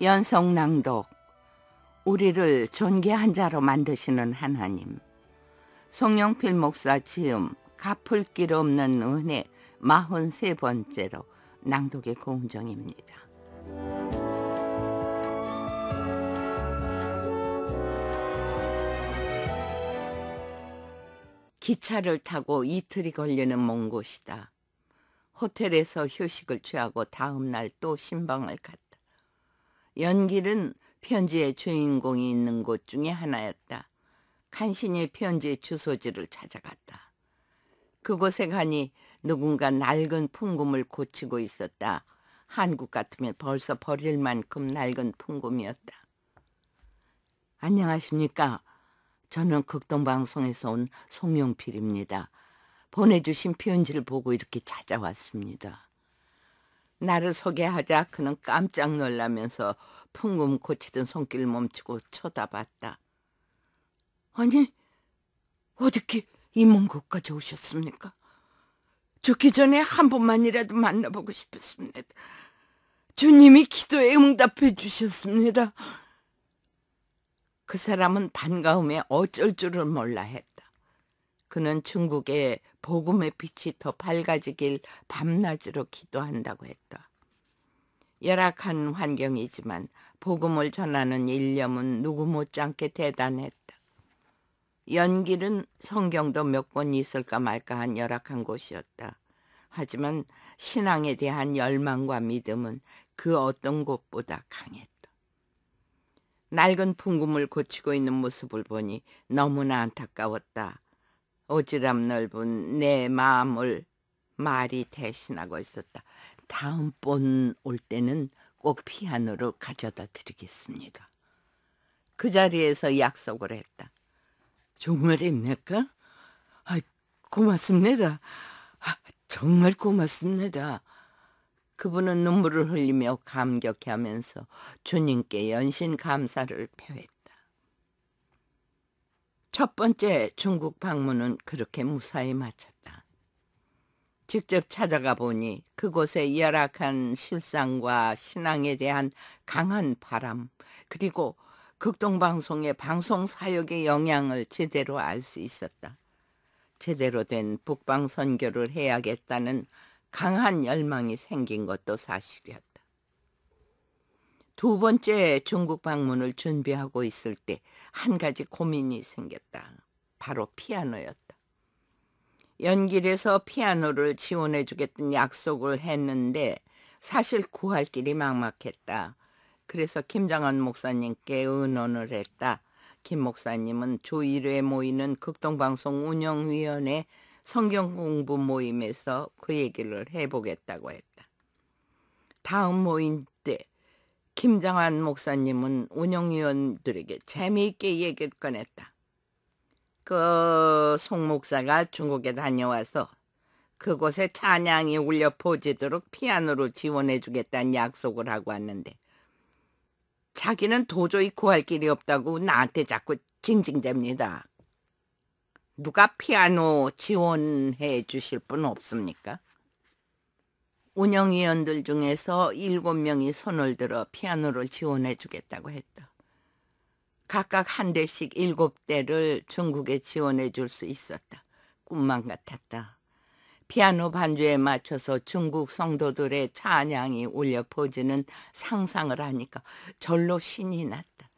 연성 낭독 우리를 존귀한 자로 만드시는 하나님 송영필 목사 지음 갚을 길 없는 은혜 43번째로 낭독의 공정입니다. 기차를 타고 이틀이 걸리는 먼 곳이다. 호텔에서 휴식을 취하고 다음 날 또 신방을 갔다. 연길은 편지의 주인공이 있는 곳 중에 하나였다. 간신히 편지의 주소지를 찾아갔다. 그곳에 가니 누군가 낡은 풍금을 고치고 있었다. 한국 같으면 벌써 버릴 만큼 낡은 풍금이었다. 안녕하십니까. 저는 극동방송에서 온 송용필입니다. 보내주신 편지를 보고 이렇게 찾아왔습니다. 나를 소개하자 그는 깜짝 놀라면서 풍금 고치던 손길 멈추고 쳐다봤다. 아니, 어떻게 이 먼 곳까지 오셨습니까? 죽기 전에 한 번만이라도 만나보고 싶었습니다. 주님이 기도에 응답해 주셨습니다. 그 사람은 반가움에 어쩔 줄을 몰라 했다. 그는 중국에 복음의 빛이 더 밝아지길 밤낮으로 기도한다고 했다. 열악한 환경이지만 복음을 전하는 일념은 누구 못지않게 대단했다. 연길은 성경도 몇 권 있을까 말까 한 열악한 곳이었다. 하지만 신앙에 대한 열망과 믿음은 그 어떤 곳보다 강했다. 낡은 풍금을 고치고 있는 모습을 보니 너무나 안타까웠다. 오지랖 넓은 내 마음을 말이 대신하고 있었다. 다음 번올 때는 꼭피아노를 가져다 드리겠습니다. 그 자리에서 약속을 했다. 정말입니까? 아, 고맙습니다. 아, 정말 고맙습니다. 그분은 눈물을 흘리며 감격해하면서 주님께 연신 감사를 표했다. 첫 번째 중국 방문은 그렇게 무사히 마쳤다. 직접 찾아가 보니 그곳의 열악한 실상과 신앙에 대한 강한 바람, 그리고 극동방송의 방송 사역의 영향을 제대로 알 수 있었다. 제대로 된 북방 선교를 해야겠다는 강한 열망이 생긴 것도 사실이었다. 두 번째 중국 방문을 준비하고 있을 때 한 가지 고민이 생겼다. 바로 피아노였다. 연길에서 피아노를 지원해 주겠다는 약속을 했는데 사실 구할 길이 막막했다. 그래서 김장한 목사님께 의논을 했다. 김 목사님은 조 1회 모이는 극동방송 운영위원회 성경공부 모임에서 그 얘기를 해보겠다고 했다. 다음 모임 때 김장환 목사님은 운영위원들에게 재미있게 얘기를 꺼냈다. 그 송 목사가 중국에 다녀와서 그곳에 찬양이 울려 퍼지도록 피아노로 지원해 주겠다는 약속을 하고 왔는데 자기는 도저히 구할 길이 없다고 나한테 자꾸 징징댑니다. 누가 피아노 지원해 주실 분 없습니까? 운영위원들 중에서 7명이 손을 들어 피아노를 지원해 주겠다고 했다. 각각 한 대씩 7대를 중국에 지원해 줄 수 있었다. 꿈만 같았다. 피아노 반주에 맞춰서 중국 성도들의 찬양이 울려 퍼지는 상상을 하니까 절로 신이 났다.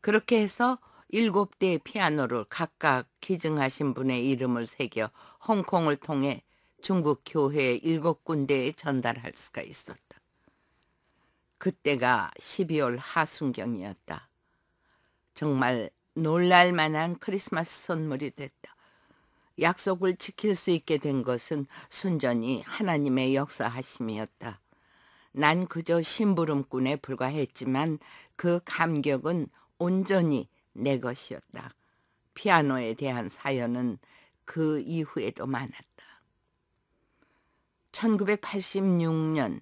그렇게 해서 일곱 대의 피아노를 각각 기증하신 분의 이름을 새겨 홍콩을 통해 중국 교회 일곱 군데에 전달할 수가 있었다. 그때가 12월 하순경이었다. 정말 놀랄 만한 크리스마스 선물이 됐다. 약속을 지킬 수 있게 된 것은 순전히 하나님의 역사하심이었다. 난 그저 심부름꾼에 불과했지만 그 감격은 온전히 내 것이었다. 피아노에 대한 사연은 그 이후에도 많았다. 1986년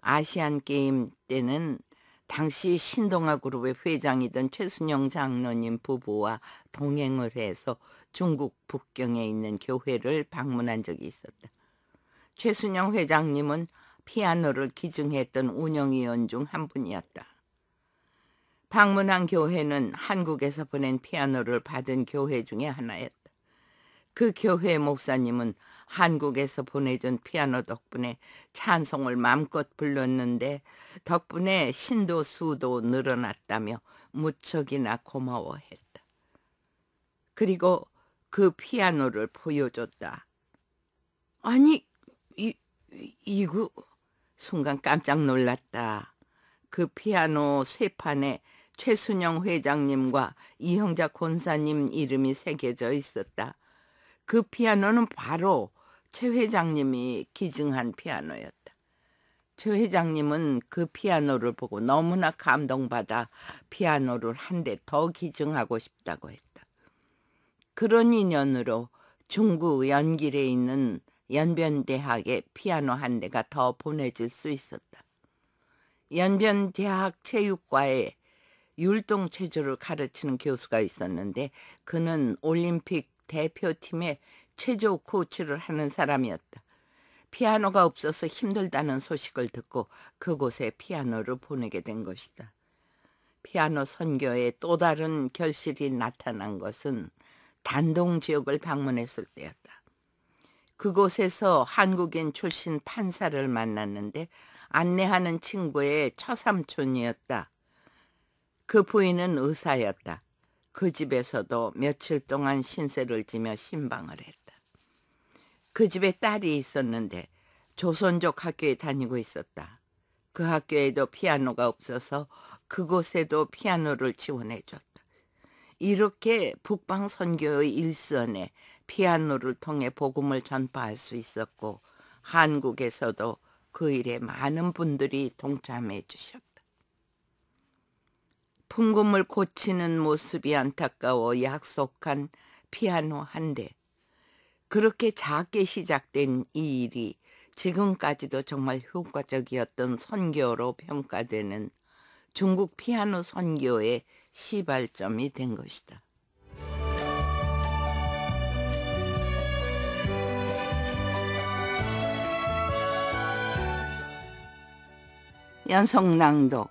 아시안 게임 때는 당시 신동아 그룹의 회장이던 최순영 장로님 부부와 동행을 해서 중국 북경에 있는 교회를 방문한 적이 있었다. 최순영 회장님은 피아노를 기증했던 운영위원 중 한 분이었다. 방문한 교회는 한국에서 보낸 피아노를 받은 교회 중에 하나였다. 그 교회 목사님은 한국에서 보내준 피아노 덕분에 찬송을 마음껏 불렀는데 덕분에 신도 수도 늘어났다며 무척이나 고마워했다. 그리고 그 피아노를 보여줬다. 아니, 이, 이거 순간 깜짝 놀랐다. 그 피아노 쇠판에 최순영 회장님과 이형자 권사님 이름이 새겨져 있었다. 그 피아노는 바로 최 회장님이 기증한 피아노였다. 최 회장님은 그 피아노를 보고 너무나 감동받아 피아노를 한 대 더 기증하고 싶다고 했다. 그런 인연으로 중국 연길에 있는 연변대학에 피아노 한 대가 더 보내질 수 있었다. 연변대학 체육과에 율동 체조를 가르치는 교수가 있었는데 그는 올림픽 대표팀의 최조 코치를 하는 사람이었다. 피아노가 없어서 힘들다는 소식을 듣고 그곳에 피아노를 보내게 된 것이다. 피아노 선교에또 다른 결실이 나타난 것은 단동 지역을 방문했을 때였다. 그곳에서 한국인 출신 판사를 만났는데 안내하는 친구의 처삼촌이었다. 그 부인은 의사였다. 그 집에서도 며칠 동안 신세를 지며 신방을 했다. 그 집에 딸이 있었는데 조선족 학교에 다니고 있었다. 그 학교에도 피아노가 없어서 그곳에도 피아노를 지원해 줬다. 이렇게 북방 선교의 일선에 피아노를 통해 복음을 전파할 수 있었고 한국에서도 그 일에 많은 분들이 동참해 주셨다. 둥금을 고치는 모습이 안타까워 약속한 피아노 한 대. 그렇게 작게 시작된 이 일이 지금까지도 정말 효과적이었던 선교로 평가되는 중국 피아노 선교의 시발점이 된 것이다. 연속 낭독